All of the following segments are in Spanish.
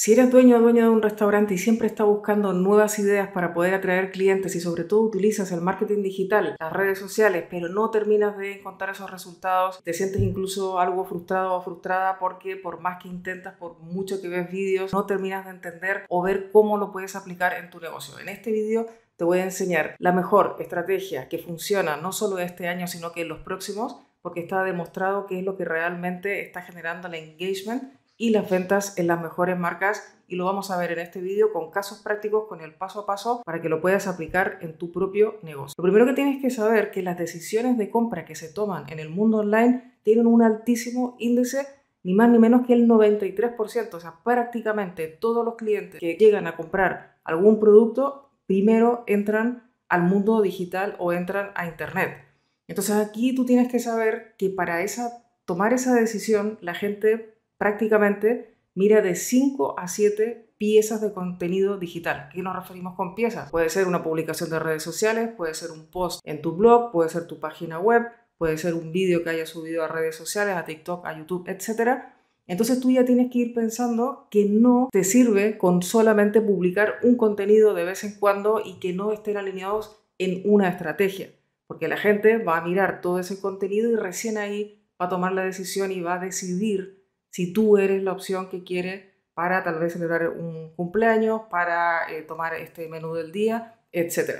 Si eres dueño o dueña de un restaurante y siempre estás buscando nuevas ideas para poder atraer clientes y sobre todo utilizas el marketing digital, las redes sociales, pero no terminas de encontrar esos resultados, te sientes incluso algo frustrado o frustrada porque por más que intentas, por mucho que ves vídeos, no terminas de entender o ver cómo lo puedes aplicar en tu negocio. En este vídeo te voy a enseñar la mejor estrategia que funciona no solo este año, sino que en los próximos, porque está demostrado que es lo que realmente está generando el engagement y las ventas en las mejores marcas y lo vamos a ver en este vídeo con casos prácticos, con el paso a paso para que lo puedas aplicar en tu propio negocio. Lo primero que tienes que saber que las decisiones de compra que se toman en el mundo online tienen un altísimo índice ni más ni menos que el 93%, o sea, prácticamente todos los clientes que llegan a comprar algún producto primero entran al mundo digital o entran a internet. Entonces aquí tú tienes que saber que para esa tomar esa decisión la gente prácticamente mira de 5 a 7 piezas de contenido digital. ¿Qué nos referimos con piezas? Puede ser una publicación de redes sociales, puede ser un post en tu blog, puede ser tu página web, puede ser un vídeo que hayas subido a redes sociales, a TikTok, a YouTube, etc. Entonces tú ya tienes que ir pensando que no te sirve con solamente publicar un contenido de vez en cuando y que no estén alineados en una estrategia, porque la gente va a mirar todo ese contenido y recién ahí va a tomar la decisión y va a decidir si tú eres la opción que quiere para tal vez celebrar un cumpleaños, para eh, tomar este menú del día, etc.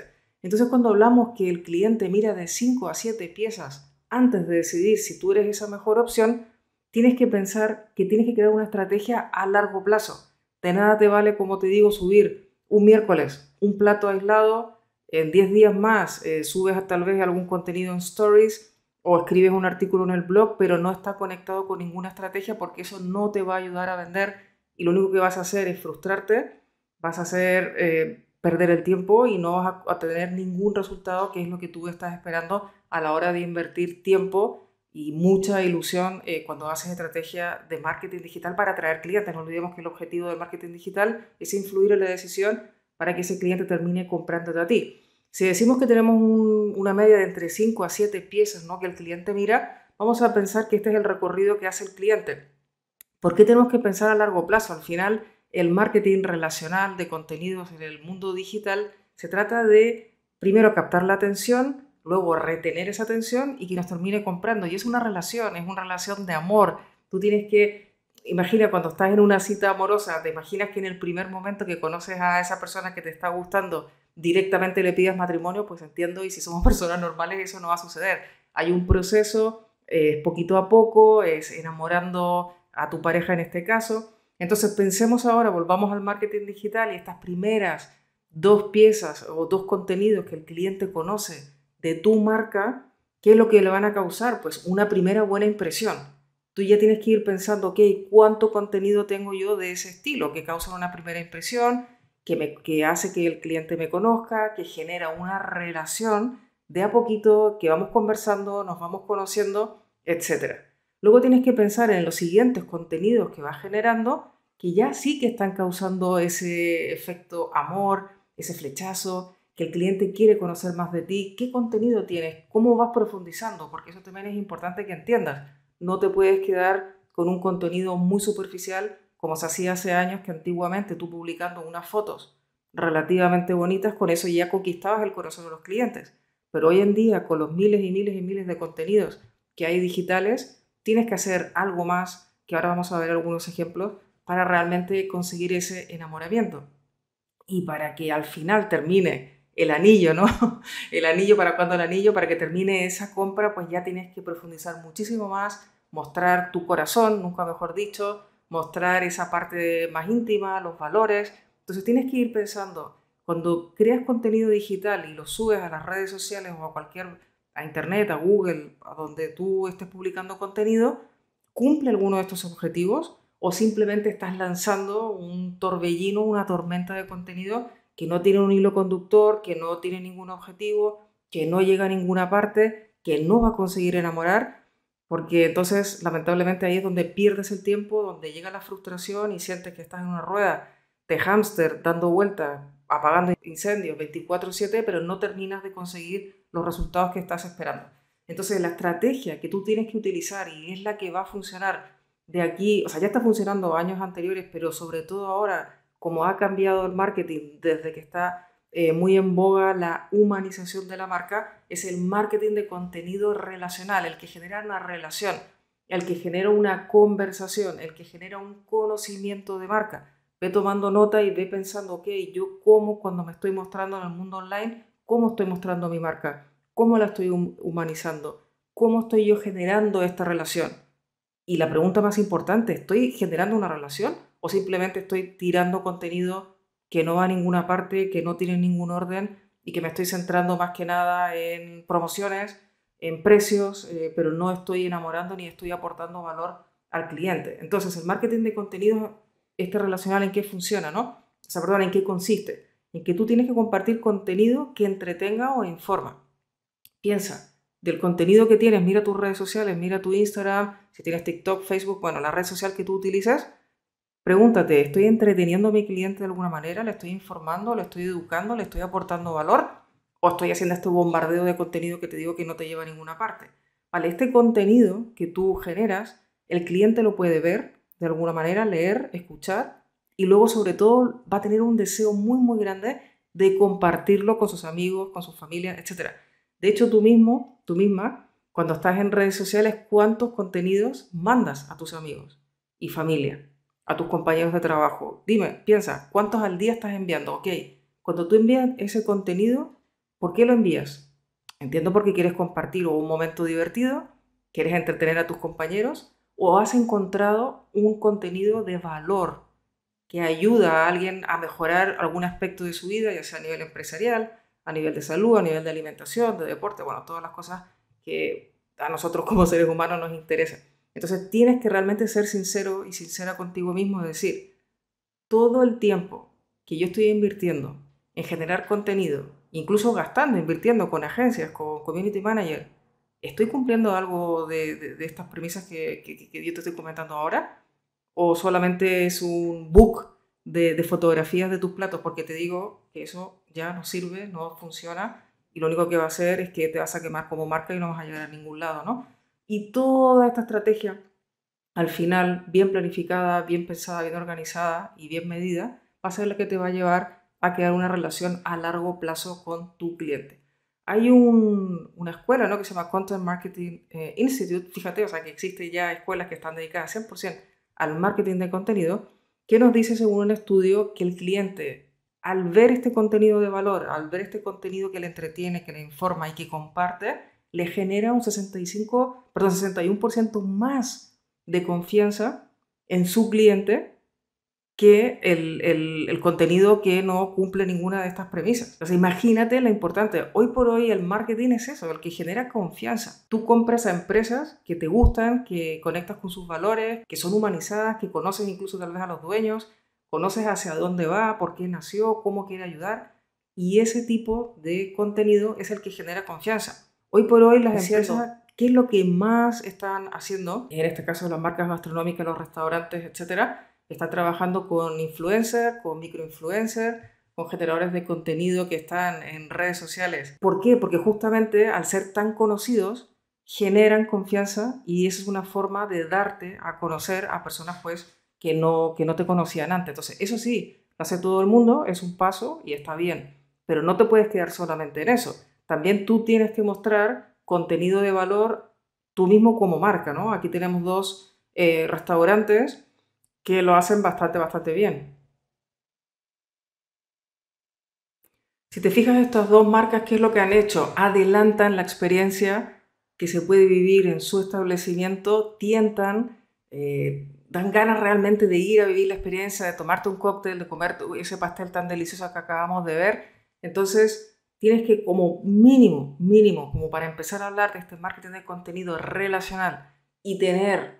Entonces cuando hablamos que el cliente mira de 5 a 7 piezas antes de decidir si tú eres esa mejor opción, tienes que pensar que tienes que crear una estrategia a largo plazo. De nada te vale, como te digo, subir un miércoles un plato aislado, en 10 días más eh, subes tal vez algún contenido en stories, o escribes un artículo en el blog, pero no está conectado con ninguna estrategia porque eso no te va a ayudar a vender y lo único que vas a hacer es frustrarte, vas a hacer eh, perder el tiempo y no vas a, tener ningún resultado que es lo que tú estás esperando a la hora de invertir tiempo y mucha ilusión eh, cuando haces estrategia de marketing digital para atraer clientes. No olvidemos que el objetivo del marketing digital es influir en la decisión para que ese cliente termine comprándote a ti. Si decimos que tenemos una media de entre 5 a 7 piezas ¿no? que el cliente mira, vamos a pensar que este es el recorrido que hace el cliente. ¿Por qué tenemos que pensar a largo plazo? Al final, el marketing relacional de contenidos en el mundo digital se trata de primero captar la atención, luego retener esa atención y que nos termine comprando. Y es una relación, es una relación de amor. Tú tienes que, imagina cuando estás en una cita amorosa, te imaginas que en el primer momento que conoces a esa persona que te está gustando, directamente le pidas matrimonio, pues entiendo, y si somos personas normales eso no va a suceder. Hay un proceso, es poquito a poco, es enamorando a tu pareja en este caso. Entonces pensemos ahora, volvamos al marketing digital y estas primeras dos piezas o dos contenidos que el cliente conoce de tu marca, ¿qué es lo que le van a causar? Pues una primera buena impresión. Tú ya tienes que ir pensando, ok, ¿cuánto contenido tengo yo de ese estilo que causa una primera impresión? que, hace que el cliente me conozca, que genera una relación de a poquito, que vamos conversando, nos vamos conociendo, etc. Luego tienes que pensar en los siguientes contenidos que vas generando, que ya sí que están causando ese efecto amor, ese flechazo, que el cliente quiere conocer más de ti, qué contenido tienes, cómo vas profundizando, porque eso también es importante que entiendas. No te puedes quedar con un contenido muy superficial como se hacía hace años que antiguamente tú publicando unas fotos relativamente bonitas, con eso ya conquistabas el corazón de los clientes. Pero hoy en día, con los miles y miles y miles de contenidos que hay digitales, tienes que hacer algo más, que ahora vamos a ver algunos ejemplos, para realmente conseguir ese enamoramiento. Y para que al final termine el anillo, ¿no? El anillo, ¿para cuando el anillo? Para que termine esa compra, pues ya tienes que profundizar muchísimo más, mostrar tu corazón, nunca mejor dicho, mostrar esa parte más íntima, los valores. Entonces tienes que ir pensando, cuando creas contenido digital y lo subes a las redes sociales o a cualquier, a Internet, a Google, a donde tú estés publicando contenido, ¿cumple alguno de estos objetivos o simplemente estás lanzando un torbellino, una tormenta de contenido que no tiene un hilo conductor, que no tiene ningún objetivo, que no llega a ninguna parte, que no va a conseguir enamorar porque entonces, lamentablemente, ahí es donde pierdes el tiempo, donde llega la frustración y sientes que estás en una rueda de hámster dando vueltas, apagando incendios 24/7, pero no terminas de conseguir los resultados que estás esperando. Entonces, la estrategia que tú tienes que utilizar y es la que va a funcionar de aquí, o sea, ya está funcionando años anteriores, pero sobre todo ahora, como ha cambiado el marketing desde que está eh, muy en boga la humanización de la marca, es el marketing de contenido relacional, el que genera una relación, el que genera una conversación, el que genera un conocimiento de marca. Ve tomando nota y ve pensando, ok, yo cómo cuando me estoy mostrando en el mundo online, cómo estoy mostrando mi marca, cómo la estoy humanizando, cómo estoy yo generando esta relación. Y la pregunta más importante, ¿estoy generando una relación o simplemente estoy tirando contenido que no va a ninguna parte, que no tiene ningún orden y que me estoy centrando más que nada en promociones, en precios, eh, pero no estoy enamorando ni estoy aportando valor al cliente. Entonces, el marketing de contenidos está relacionado en qué funciona, ¿no? O sea, perdón, en qué consiste. En que tú tienes que compartir contenido que entretenga o informa. Piensa, del contenido que tienes, mira tus redes sociales, mira tu Instagram, si tienes TikTok, Facebook, bueno, la red social que tú utilizas, Pregúntate, ¿estoy entreteniendo a mi cliente de alguna manera? ¿Le estoy informando? ¿Le estoy educando? ¿Le estoy aportando valor? ¿O estoy haciendo este bombardeo de contenido que te digo que no te lleva a ninguna parte? Vale, este contenido que tú generas, el cliente lo puede ver de alguna manera, leer, escuchar y luego sobre todo va a tener un deseo muy muy grande de compartirlo con sus amigos, con sus familias, etc. De hecho, tú mismo, tú misma, cuando estás en redes sociales, ¿cuántos contenidos mandas a tus amigos y familia? a tus compañeros de trabajo. Dime, piensa, ¿cuántos al día estás enviando? Ok, cuando tú envías ese contenido, ¿por qué lo envías? Entiendo porque quieres compartir un momento divertido, quieres entretener a tus compañeros o has encontrado un contenido de valor que ayuda a alguien a mejorar algún aspecto de su vida, ya sea a nivel empresarial, a nivel de salud, a nivel de alimentación, de deporte, bueno, todas las cosas que a nosotros como seres humanos nos interesan. Entonces tienes que realmente ser sincero y sincera contigo mismo, y decir, todo el tiempo que yo estoy invirtiendo en generar contenido, incluso gastando, invirtiendo con agencias, con community manager, ¿estoy cumpliendo algo de, estas premisas que, yo te estoy comentando ahora? ¿O solamente es un book de, de fotografías de tus platos? Porque te digo que eso ya no sirve, no funciona y lo único que va a hacer es que te vas a quemar como marca y no vas a llegar a ningún lado, ¿no? Y toda esta estrategia, al final, bien planificada, bien pensada, bien organizada y bien medida, va a ser la que te va a llevar a crear una relación a largo plazo con tu cliente. Hay una escuela ¿no? que se llama Content Marketing eh, Institute, fíjate, o sea que existen ya escuelas que están dedicadas 100% al marketing de contenido, que nos dice según un estudio que el cliente, al ver este contenido de valor, al ver este contenido que le entretiene, que le informa y que comparte, le genera un 65, perdón, 61% más de confianza en su cliente que el, contenido que no cumple ninguna de estas premisas. Entonces, imagínate lo importante. Hoy por hoy el marketing es eso, el que genera confianza. Tú compras a empresas que te gustan, que conectas con sus valores, que son humanizadas, que conoces incluso tal vez a los dueños, conoces hacia dónde va, por qué nació, cómo quiere ayudar. Y ese tipo de contenido es el que genera confianza. Hoy por hoy las empresas, ¿qué es lo que más están haciendo? En este caso las marcas gastronómicas, los restaurantes, etcétera, están trabajando con influencers, con microinfluencers, con generadores de contenido que están en redes sociales. ¿Por qué? Porque justamente al ser tan conocidos generan confianza y esa es una forma de darte a conocer a personas pues que no, que no te conocían antes. Entonces, eso sí, lo hace todo el mundo, es un paso y está bien, pero no te puedes quedar solamente en eso también tú tienes que mostrar contenido de valor tú mismo como marca, ¿no? Aquí tenemos dos eh, restaurantes que lo hacen bastante, bastante bien. Si te fijas, estas dos marcas, ¿qué es lo que han hecho? Adelantan la experiencia que se puede vivir en su establecimiento, tientan, eh, dan ganas realmente de ir a vivir la experiencia, de tomarte un cóctel, de comer ese pastel tan delicioso que acabamos de ver. Entonces, tienes que como mínimo, mínimo, como para empezar a hablar de este marketing de contenido relacional y tener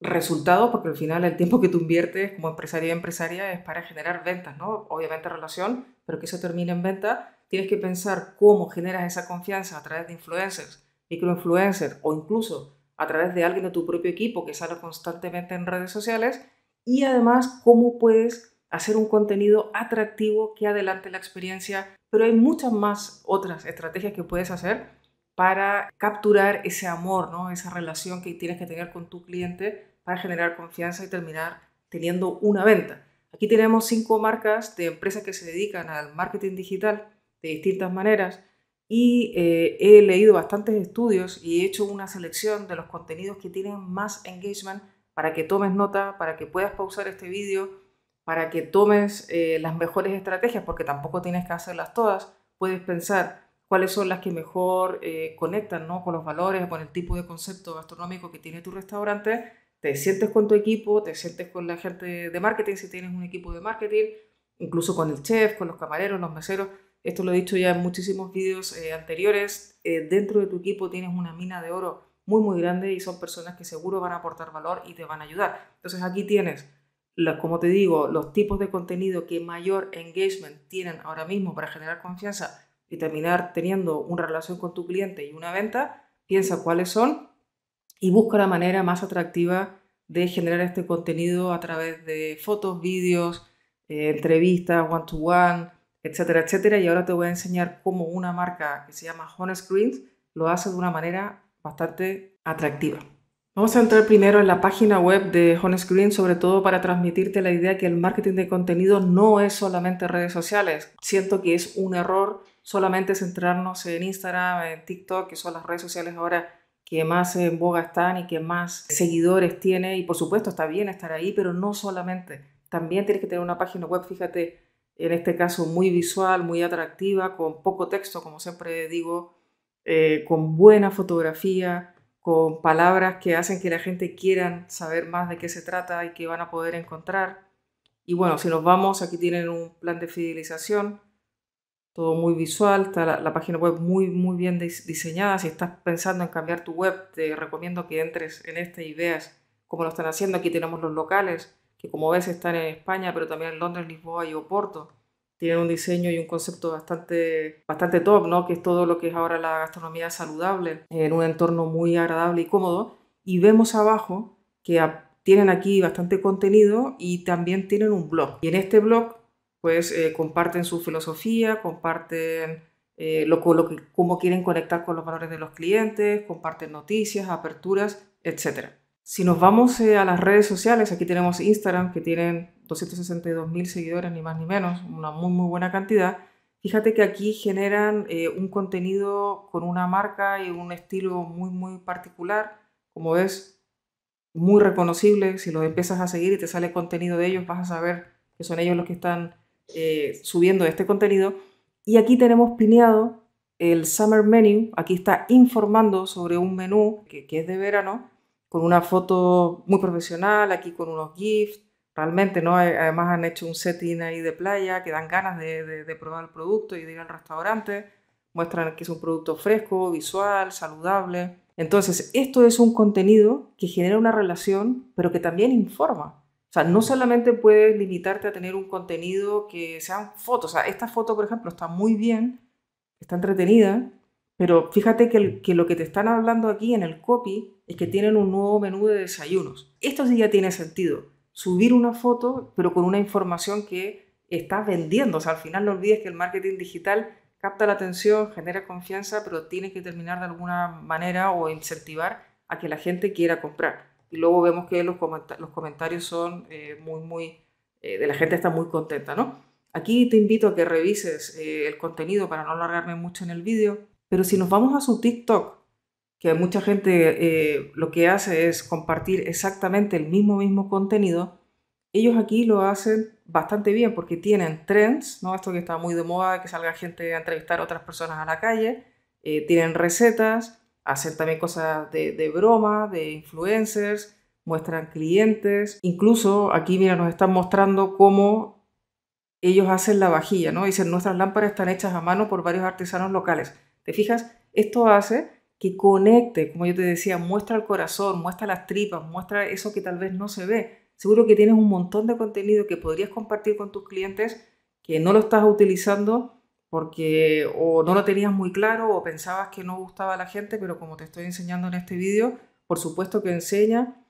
resultados, porque al final el tiempo que tú inviertes como empresaria y empresaria es para generar ventas, ¿no? Obviamente relación, pero que eso termine en venta, tienes que pensar cómo generas esa confianza a través de influencers, microinfluencers o incluso a través de alguien de tu propio equipo que sale constantemente en redes sociales y además cómo puedes hacer un contenido atractivo que adelante la experiencia, pero hay muchas más otras estrategias que puedes hacer para capturar ese amor, ¿no? esa relación que tienes que tener con tu cliente para generar confianza y terminar teniendo una venta. Aquí tenemos cinco marcas de empresas que se dedican al marketing digital de distintas maneras y eh, he leído bastantes estudios y he hecho una selección de los contenidos que tienen más engagement para que tomes nota, para que puedas pausar este vídeo para que tomes eh, las mejores estrategias, porque tampoco tienes que hacerlas todas, puedes pensar cuáles son las que mejor eh, conectan con los valores, con el tipo de concepto gastronómico que tiene tu restaurante, te sientes con tu equipo, te sientes con la gente de marketing, si tienes un equipo de marketing, incluso con el chef, con los camareros, los meseros. Esto lo he dicho ya en muchísimos vídeos eh, anteriores. dentro de tu equipo tienes una mina de oro muy, muy grande y son personas que seguro van a aportar valor y te van a ayudar. Entonces aquí tienes como te digo, los tipos de contenido que mayor engagement tienen ahora mismo para generar confianza y terminar teniendo una relación con tu cliente y una venta, piensa cuáles son y busca la manera más atractiva de generar este contenido a través de fotos, vídeos, eh, entrevistas, one-to-one, etcétera, etcétera. Y ahora te voy a enseñar cómo una marca que se llama Honest Greens lo hace de una manera bastante atractiva. Vamos a entrar primero en la página web de Honest Green, sobre todo para transmitirte la idea que el marketing de contenido no es solamente redes sociales. Siento que es un error solamente centrarnos en Instagram, en TikTok, que son las redes sociales ahora que más en boga están y que más seguidores tiene. Y por supuesto está bien estar ahí, pero no solamente. También tienes que tener una página web, fíjate, en este caso muy visual, muy atractiva, con poco texto, como siempre digo, eh, con buena fotografía con palabras que hacen que la gente quiera saber más de qué se trata y qué van a poder encontrar. Y bueno, si nos vamos, aquí tienen un plan de fidelización, todo muy visual, está la, página web muy, muy bien diseñada. Si estás pensando en cambiar tu web, te recomiendo que entres en esta y veas cómo lo están haciendo. Aquí tenemos los locales, que como ves están en España, pero también en Londres, Lisboa y Oporto tienen un diseño y un concepto bastante, bastante top, ¿no? que es todo lo que es ahora la gastronomía saludable, en un entorno muy agradable y cómodo. Y vemos abajo que tienen aquí bastante contenido y también tienen un blog. Y en este blog pues eh, comparten su filosofía, comparten eh, cómo quieren conectar con los valores de los clientes, comparten noticias, aperturas, etc. Si nos vamos eh, a las redes sociales, aquí tenemos Instagram, que tienen 262 mil seguidores, ni más ni menos, una muy, muy buena cantidad. Fíjate que aquí generan eh, un contenido con una marca y un estilo muy, muy particular. Como ves, muy reconocible. Si los empiezas a seguir y te sale contenido de ellos, vas a saber que son ellos los que están eh, subiendo este contenido. Y aquí tenemos pineado el Summer Menu. Aquí está informando sobre un menú que, que es de verano, con una foto muy profesional, aquí con unos GIFs, realmente, ¿no? Además han hecho un setting ahí de playa que dan ganas de, probar el producto y de ir al restaurante. Muestran que es un producto fresco, visual, saludable. Entonces, esto es un contenido que genera una relación, pero que también informa. O sea, no solamente puedes limitarte a tener un contenido que sean fotos. O sea, esta foto, por ejemplo, está muy bien, está entretenida, pero fíjate que, que, lo que te están hablando aquí en el copy es que tienen un nuevo menú de desayunos. Esto sí ya tiene sentido subir una foto, pero con una información que estás vendiendo. O sea, al final no olvides que el marketing digital capta la atención, genera confianza, pero tiene que terminar de alguna manera o incentivar a que la gente quiera comprar. Y luego vemos que los, los comentarios son eh, muy, muy, eh, de la gente está muy contenta, ¿no? Aquí te invito a que revises eh, el contenido para no alargarme mucho en el vídeo, pero si nos vamos a su TikTok, que mucha gente eh, lo que hace es compartir exactamente el mismo mismo contenido, ellos aquí lo hacen bastante bien porque tienen trends, ¿no? Esto que está muy de moda, que salga gente a entrevistar a otras personas a la calle, eh, tienen recetas, hacen también cosas de, de broma, de influencers, muestran clientes, incluso aquí, mira, nos están mostrando cómo ellos hacen la vajilla, ¿no? Dicen, nuestras lámparas están hechas a mano por varios artesanos locales. ¿Te fijas? Esto hace que conecte, como yo te decía, muestra el corazón, muestra las tripas, muestra eso que tal vez no se ve. Seguro que tienes un montón de contenido que podrías compartir con tus clientes que no lo estás utilizando porque o no lo tenías muy claro o pensabas que no gustaba a la gente, pero como te estoy enseñando en este vídeo, por supuesto que enseña,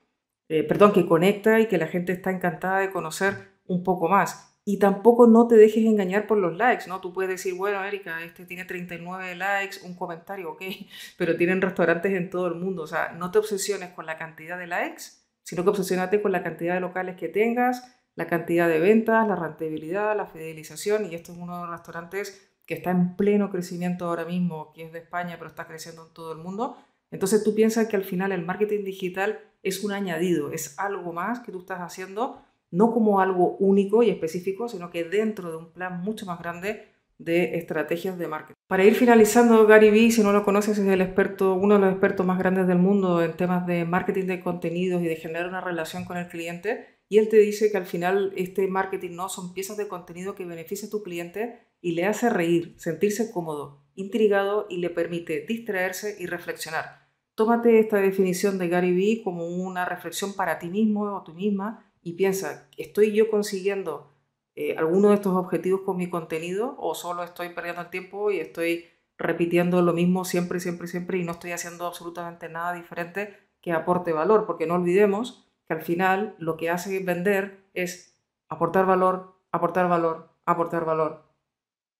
eh, perdón, que conecta y que la gente está encantada de conocer un poco más. Y tampoco no te dejes engañar por los likes, ¿no? Tú puedes decir, bueno, Erika, este tiene 39 likes, un comentario, ok, pero tienen restaurantes en todo el mundo. O sea, no te obsesiones con la cantidad de likes, sino que obsesionate con la cantidad de locales que tengas, la cantidad de ventas, la rentabilidad, la fidelización. Y esto es uno de los restaurantes que está en pleno crecimiento ahora mismo, que es de España, pero está creciendo en todo el mundo. Entonces tú piensas que al final el marketing digital es un añadido, es algo más que tú estás haciendo no como algo único y específico, sino que dentro de un plan mucho más grande de estrategias de marketing. Para ir finalizando, Gary Vee, si no lo conoces, es el experto, uno de los expertos más grandes del mundo en temas de marketing de contenidos y de generar una relación con el cliente. Y él te dice que al final este marketing no son piezas de contenido que beneficia a tu cliente y le hace reír, sentirse cómodo, intrigado y le permite distraerse y reflexionar. Tómate esta definición de Gary Vee como una reflexión para ti mismo o tú misma y piensa, ¿estoy yo consiguiendo eh, alguno de estos objetivos con mi contenido o solo estoy perdiendo el tiempo y estoy repitiendo lo mismo siempre, siempre, siempre y no estoy haciendo absolutamente nada diferente que aporte valor? Porque no olvidemos que al final lo que hace vender es aportar valor, aportar valor, aportar valor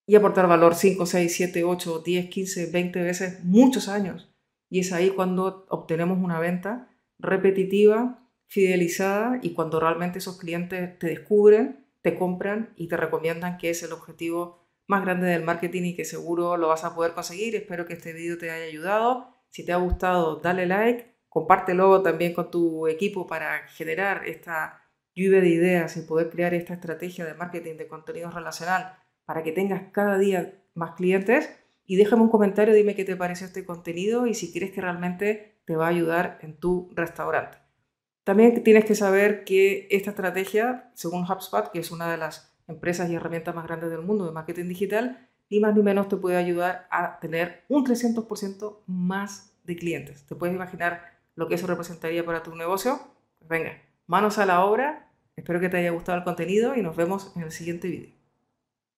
y aportar valor 5, 6, 7, 8, 10, 15, 20 veces, muchos años. Y es ahí cuando obtenemos una venta repetitiva fidelizada y cuando realmente esos clientes te descubren, te compran y te recomiendan que es el objetivo más grande del marketing y que seguro lo vas a poder conseguir. Espero que este vídeo te haya ayudado. Si te ha gustado, dale like, compártelo también con tu equipo para generar esta lluvia de ideas y poder crear esta estrategia de marketing de contenido relacional para que tengas cada día más clientes. Y déjame un comentario, dime qué te parece este contenido y si quieres que realmente te va a ayudar en tu restaurante. También tienes que saber que esta estrategia, según HubSpot, que es una de las empresas y herramientas más grandes del mundo de marketing digital, ni más ni menos te puede ayudar a tener un 300% más de clientes. ¿Te puedes imaginar lo que eso representaría para tu negocio? Venga, manos a la obra. Espero que te haya gustado el contenido y nos vemos en el siguiente vídeo.